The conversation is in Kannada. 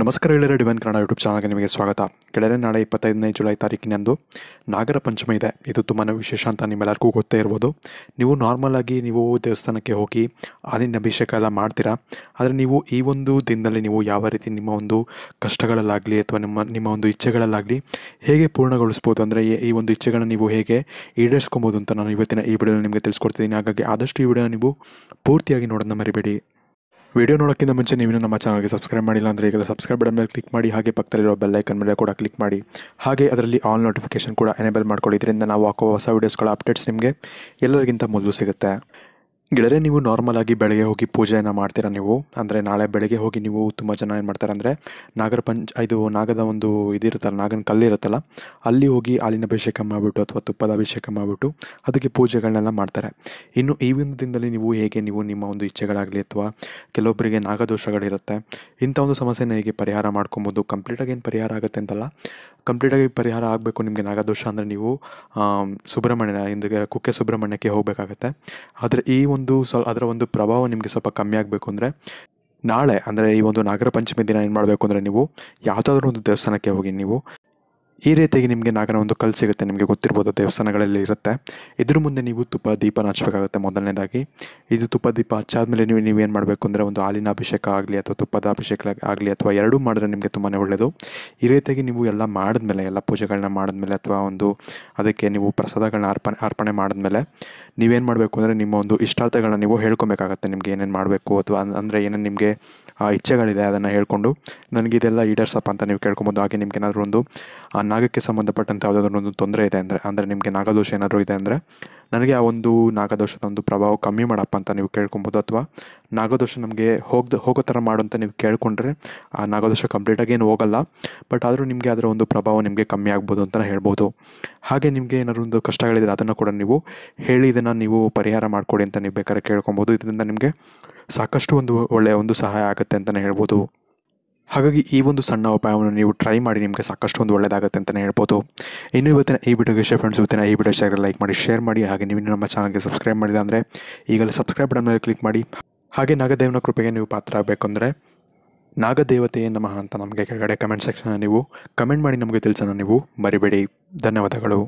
ನಮಸ್ಕಾರ ಹೇಳಿರೋ ಡಿವೈನ್ ಕನ್ನಡ ಯೂಟ್ಯೂಬ್ ಚಾನಲ್ಗೆ ನಿಮಗೆ ಸ್ವಾಗತ ಗೆಳೆಯರೆ ನಾಳೆ ಇಪ್ಪತ್ತೈದನೇ ಜುಲೈ ತಾರೀಕಿನಂದು ನಾಗರ ಪಂಚಮಿ ಇದೆ ಇದು ತುಂಬಾ ವಿಶೇಷ ಅಂತ ನಿಮ್ಮೆಲ್ಲರಿಗೂ ಗೊತ್ತೇ ಇರ್ಬೋದು ನೀವು ಆಗಿ ನೀವು ದೇವಸ್ಥಾನಕ್ಕೆ ಹೋಗಿ ಆನಿನ ಅಭಿಷೇಕ ಎಲ್ಲ ಮಾಡ್ತೀರಾ ಆದರೆ ನೀವು ಈ ಒಂದು ದಿನದಲ್ಲಿ ನೀವು ಯಾವ ರೀತಿ ನಿಮ್ಮ ಒಂದು ಕಷ್ಟಗಳಲ್ಲಾಗಲಿ ಅಥವಾ ನಿಮ್ಮ ನಿಮ್ಮ ಒಂದು ಇಚ್ಛೆಗಳಲ್ಲಾಗಲಿ ಹೇಗೆ ಪೂರ್ಣಗೊಳಿಸ್ಬೋದು ಅಂದರೆ ಈ ಒಂದು ಇಚ್ಛೆಗಳನ್ನ ನೀವು ಹೇಗೆ ಈಡೇರಿಸ್ಕೊಬೋದು ಅಂತ ನಾನು ಇವತ್ತಿನ ಈ ವಿಡಿಯೋ ನಿಮಗೆ ತಿಳಿಸ್ಕೊಡ್ತಿದ್ದೀನಿ ಹಾಗಾಗಿ ಆದಷ್ಟು ಈ ವಿಡಿಯೋ ನೀವು ಪೂರ್ತಿಯಾಗಿ ನೋಡೋದನ್ನ ಮರಿಬೇಡಿ ವಿಡಿಯೋ ನೋಡೋಕ್ಕಿಂತ ಮುಂಚೆ ನೀವು ನಮ್ಮ ಚಾನಲ್ಗೆ ಸಬ್ಸ್ಕ್ರೈಬ್ ಮಾಡಿಲ್ಲ ಅಂದರೆ ಈಗ ಸಬ್ಸ್ಕ್ರೈಬ್ ಬಟನ್ ಮೇಲೆ ಕ್ಲಿಕ್ ಮಾಡಿ ಹಾಗೆ ಪಕ್ಕದಲ್ಲಿರೋ ಬೆಲ್ಲೈಕನ್ ಮೇಲೆ ಕೂಡ ಕ್ಲಿಕ್ ಮಾಡಿ ಹಾಗೆ ಅದರಲ್ಲಿ ಆಲ್ ನೋಟಿಫಿಕೇಷನ್ ಕೂಡ ಎನೇಬಲ್ ಮಾಡ್ಕೊಳ್ಳಿ ಇದರಿಂದ ನಾವು ಹಾಕೋ ಹೊಸ ವೀಡಿಯೋಸ್ಗಳ ಅಪ್ಡೇಟ್ಸ್ ನಿಮಗೆ ಎಲ್ಲರಿಗಿಂತ ಮೊದಲು ಸಿಗುತ್ತೆ ಗೆಳರೆ ನೀವು ನಾರ್ಮಲ್ ಆಗಿ ಬೆಳಗ್ಗೆ ಹೋಗಿ ಪೂಜೆಯನ್ನು ಮಾಡ್ತೀರಾ ನೀವು ಅಂದರೆ ನಾಳೆ ಬೆಳಗ್ಗೆ ಹೋಗಿ ನೀವು ತುಂಬ ಜನ ಏನು ಮಾಡ್ತಾರೆ ಅಂದರೆ ನಾಗರ ಪಂಚ ಇದು ನಾಗದ ಒಂದು ಇದಿರುತ್ತಲ್ಲ ನಾಗನ ಕಲ್ಲಿರುತ್ತಲ್ಲ ಅಲ್ಲಿ ಹೋಗಿ ಹಾಲಿನ ಅಭಿಷೇಕ ಮಾಡಿಬಿಟ್ಟು ಅಥವಾ ತುಪ್ಪದ ಅಭಿಷೇಕ ಮಾಡಿಬಿಟ್ಟು ಅದಕ್ಕೆ ಪೂಜೆಗಳನ್ನೆಲ್ಲ ಮಾಡ್ತಾರೆ ಇನ್ನು ಈ ಒಂದು ದಿನದಲ್ಲಿ ನೀವು ಹೇಗೆ ನೀವು ನಿಮ್ಮ ಒಂದು ಇಚ್ಛೆಗಳಾಗಲಿ ಅಥವಾ ಕೆಲವೊಬ್ಬರಿಗೆ ನಾಗದೋಷಗಳಿರುತ್ತೆ ಇಂಥ ಒಂದು ಸಮಸ್ಯೆನ ಹೇಗೆ ಪರಿಹಾರ ಮಾಡ್ಕೊಬೋದು ಕಂಪ್ಲೀಟಾಗಿ ಏನು ಪರಿಹಾರ ಆಗುತ್ತೆ ಅಂತಲ್ಲ ಕಂಪ್ಲೀಟಾಗಿ ಪರಿಹಾರ ಆಗಬೇಕು ನಿಮಗೆ ನಾಗದೋಷ ಅಂದರೆ ನೀವು ಸುಬ್ರಹ್ಮಣ್ಯ ಇಂದ ಕುಕ್ಕೆ ಸುಬ್ರಹ್ಮಣ್ಯಕ್ಕೆ ಹೋಗಬೇಕಾಗತ್ತೆ ಆದರೆ ಈ ಒಂದು ಸ್ವಲ್ ಅದರ ಒಂದು ಪ್ರಭಾವ ನಿಮಗೆ ಸ್ವಲ್ಪ ಕಮ್ಮಿ ಆಗಬೇಕು ಅಂದರೆ ನಾಳೆ ಅಂದರೆ ಈ ಒಂದು ನಾಗರ ಪಂಚಮಿ ದಿನ ಏನು ಮಾಡಬೇಕು ಅಂದರೆ ನೀವು ಯಾವುದಾದ್ರೂ ಒಂದು ದೇವಸ್ಥಾನಕ್ಕೆ ಹೋಗಿ ನೀವು ಈ ರೀತಿಯಾಗಿ ನಿಮಗೆ ನಾಗನ ಒಂದು ಕಲ್ ಸಿಗುತ್ತೆ ನಿಮಗೆ ಗೊತ್ತಿರ್ಬೋದು ದೇವಸ್ಥಾನಗಳಲ್ಲಿ ಇರುತ್ತೆ ಇದ್ರ ಮುಂದೆ ನೀವು ತುಪ್ಪ ದೀಪನ ಹಚ್ಚಬೇಕಾಗುತ್ತೆ ಮೊದಲನೇದಾಗಿ ಇದು ತುಪ್ಪ ದೀಪ ಹಚ್ಚಾದ್ಮೇಲೆ ನೀವು ನೀವೇನು ಮಾಡಬೇಕು ಅಂದರೆ ಒಂದು ಹಾಲಿನ ಅಭಿಷೇಕ ಆಗಲಿ ಅಥವಾ ತುಪ್ಪದ ಅಭಿಷೇಕ ಆಗಲಿ ಅಥವಾ ಎರಡೂ ಮಾಡಿದ್ರೆ ನಿಮಗೆ ತುಂಬಾ ಒಳ್ಳೆಯದು ಈ ರೀತಿಯಾಗಿ ನೀವು ಎಲ್ಲ ಮಾಡಿದ್ಮೇಲೆ ಎಲ್ಲ ಪೂಜೆಗಳನ್ನ ಮಾಡಿದ್ಮೇಲೆ ಅಥವಾ ಒಂದು ಅದಕ್ಕೆ ನೀವು ಪ್ರಸಾದಗಳನ್ನ ಅರ್ಪಣೆ ಅರ್ಪಣೆ ಮಾಡಿದ್ಮೇಲೆ ನೀವೇನು ಮಾಡಬೇಕು ಅಂದರೆ ನಿಮ್ಮ ಒಂದು ಇಷ್ಟಾರ್ಥಗಳನ್ನ ನೀವು ಹೇಳ್ಕೊಬೇಕಾಗತ್ತೆ ನಿಮಗೆ ಏನೇನು ಮಾಡಬೇಕು ಅಥವಾ ಅಂದರೆ ಏನೇನು ನಿಮಗೆ ಇಚ್ಛೆಗಳಿದೆ ಅದನ್ನು ಹೇಳ್ಕೊಂಡು ನನಗೆ ಇದೆಲ್ಲ ಈಡೇರ್ಸಪ್ಪ ಅಂತ ನೀವು ಕೇಳ್ಕೊಬೋದು ಹಾಗೆ ನಿಮ್ಗೆ ಏನಾದರೂ ಒಂದು ನಾಗಕ್ಕೆ ಸಂಬಂಧಪಟ್ಟಂಥ ಯಾವುದಾದ್ರೂ ಒಂದು ತೊಂದರೆ ಇದೆ ಅಂದರೆ ಅಂದರೆ ನಿಮಗೆ ನಾಗದೋಷ ಏನಾದರೂ ಇದೆ ಅಂದರೆ ನನಗೆ ಆ ಒಂದು ನಾಗದೋಷದ ಒಂದು ಪ್ರಭಾವ ಕಮ್ಮಿ ಮಾಡಪ್ಪ ಅಂತ ನೀವು ಕೇಳ್ಕೊಬೋದು ಅಥವಾ ನಾಗದೋಷ ನಮಗೆ ಹೋಗ್ದ ಹೋಗೋ ಥರ ಮಾಡು ಅಂತ ನೀವು ಕೇಳಿಕೊಂಡ್ರೆ ಆ ನಾಗದೋಷ ಕಂಪ್ಲೀಟಾಗಿ ಏನು ಹೋಗಲ್ಲ ಬಟ್ ಆದರೂ ನಿಮಗೆ ಅದರ ಒಂದು ಪ್ರಭಾವ ನಿಮಗೆ ಕಮ್ಮಿ ಆಗ್ಬೋದು ಅಂತಲೇ ಹೇಳ್ಬೋದು ಹಾಗೆ ನಿಮಗೆ ಏನಾದರೂ ಒಂದು ಕಷ್ಟಗಳಿದ್ರೆ ಅದನ್ನು ಕೂಡ ನೀವು ಹೇಳಿ ಇದನ್ನು ನೀವು ಪರಿಹಾರ ಮಾಡಿಕೊಡಿ ಅಂತ ನೀವು ಬೇಕಾದ್ರೆ ಕೇಳ್ಕೊಬೋದು ಇದರಿಂದ ನಿಮಗೆ ಸಾಕಷ್ಟು ಒಂದು ಒಳ್ಳೆಯ ಒಂದು ಸಹಾಯ ಆಗುತ್ತೆ ಅಂತಲೇ ಹೇಳ್ಬೋದು ಹಾಗಾಗಿ ಈ ಒಂದು ಸಣ್ಣ ಉಪಾಯವನ್ನು ನೀವು ಟ್ರೈ ಮಾಡಿ ನಿಮಗೆ ಸಾಕಷ್ಟು ಒಂದು ಒಳ್ಳೆಯದಾಗುತ್ತೆ ಅಂತಲೇ ಹೇಳ್ಬೋದು ಇನ್ನೂ ಇವತ್ತಿನ ಈ ವಿಡಿಯೋಗೆ ಇಷ್ಟ ಫ್ರೆಂಡ್ಸ್ ಇವತ್ತಿನ ಈ ವಿಡಿಯೋ ಶೇರ್ ಲೈಕ್ ಮಾಡಿ ಶೇರ್ ಮಾಡಿ ಹಾಗೆ ನೀವು ನಮ್ಮ ಚಾನಲ್ಗೆ ಸಬ್ಸ್ಕ್ರೈಬ್ ಮಾಡಿದೆ ಅಂದರೆ ಈಗಲೇ ಸಬ್ಸ್ಕ್ರೈಬ್ ಬಟನ್ ಮೇಲೆ ಕ್ಲಿಕ್ ಮಾಡಿ ಹಾಗೆ ನಾಗದೇವನ ಕೃಪೆಗೆ ನೀವು ಪಾತ್ರ ಆಗಬೇಕು ಅಂದರೆ ನಾಗದೇವತೆ ನಮಃ ಅಂತ ನಮಗೆ ಕೆಳಗಡೆ ಕಮೆಂಟ್ ಸೆಕ್ಷನ್ ನೀವು ಕಮೆಂಟ್ ಮಾಡಿ ನಮಗೆ ತಿಳಿಸೋಣ ನೀವು ಮರಿಬೇಡಿ ಧನ್ಯವಾದಗಳು